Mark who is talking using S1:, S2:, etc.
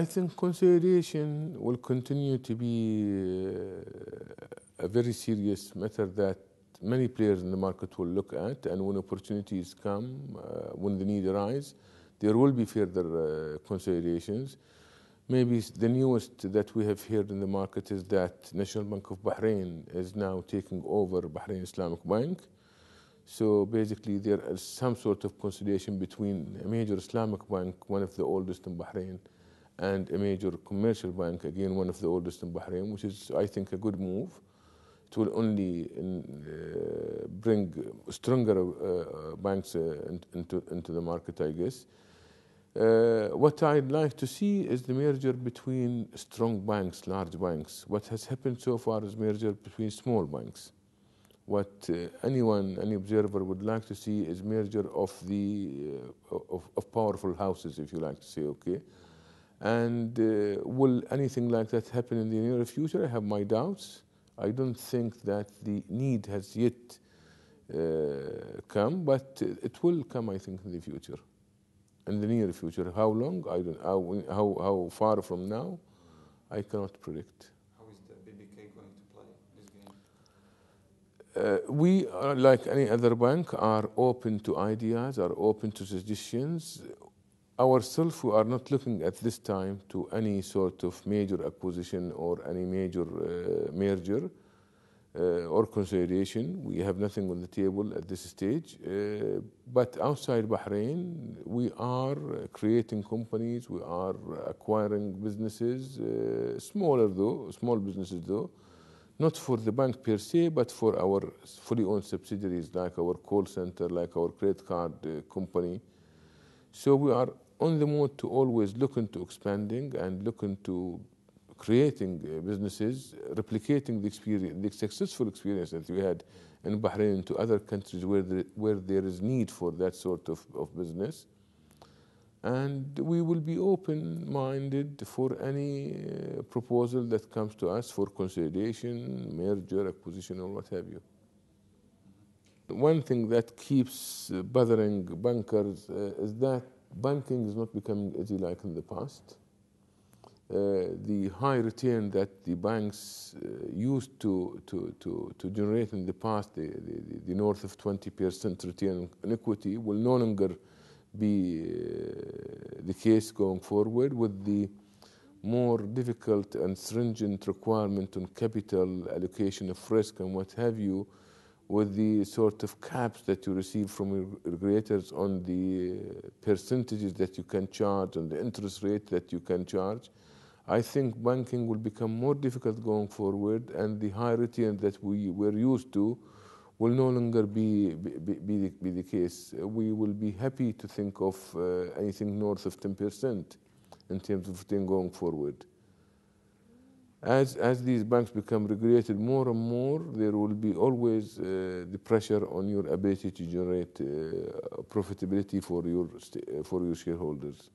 S1: I think consideration will continue to be uh, a very serious matter that many players in the market will look at, and when opportunities come, uh, when the need arises, there will be further uh, Maybe the newest that we have heard in the market is that National Bank of Bahrain is now taking over Bahrain Islamic Bank. So basically, there is some sort of consolidation between a major Islamic bank, one of the oldest in Bahrain, and a major commercial bank, again one of the oldest in Bahrain, which is, I think, a good move. It will only in, uh, bring stronger uh, banks uh, into, into the market, I guess. Uh, what I'd like to see is the merger between strong banks, large banks. What has happened so far is merger between small banks. What uh, anyone, any observer would like to see is merger of the uh, of, of powerful houses, if you like to say, okay and uh, will anything like that happen in the near future? I have my doubts. I don't think that the need has yet uh, come, but it will come, I think, in the future, in the near future. How long? I don't. How how, how far from now? I cannot predict. How is the BBK going to play this game? Uh, we, are, uh, like any other bank, are open to ideas, are open to suggestions ourselves, we are not looking at this time to any sort of major acquisition or any major uh, merger uh, or consolidation. We have nothing on the table at this stage. Uh, but outside Bahrain, we are creating companies, we are acquiring businesses, uh, smaller though, small businesses though, not for the bank per se, but for our fully owned subsidiaries like our call center, like our credit card uh, company. So we are on the mode to always look into expanding and look into creating uh, businesses, replicating the experience, the successful experience that we had in Bahrain to other countries where there, where there is need for that sort of, of business. And we will be open-minded for any uh, proposal that comes to us for consolidation, merger, acquisition, or what have you. One thing that keeps uh, bothering bankers uh, is that Banking is not becoming as you like in the past. Uh, the high return that the banks uh, used to, to, to, to generate in the past, the, the, the north of 20% return on equity, will no longer be uh, the case going forward with the more difficult and stringent requirement on capital allocation of risk and what have you with the sort of caps that you receive from regulators on the uh, percentages that you can charge and the interest rate that you can charge, I think banking will become more difficult going forward, and the high return that we were used to will no longer be, be, be, the, be the case. We will be happy to think of uh, anything north of 10% in terms of return going forward as, as these banks become regulated more and more, there will be always uh, the pressure on your ability to generate uh, profitability for your, uh, for your shareholders.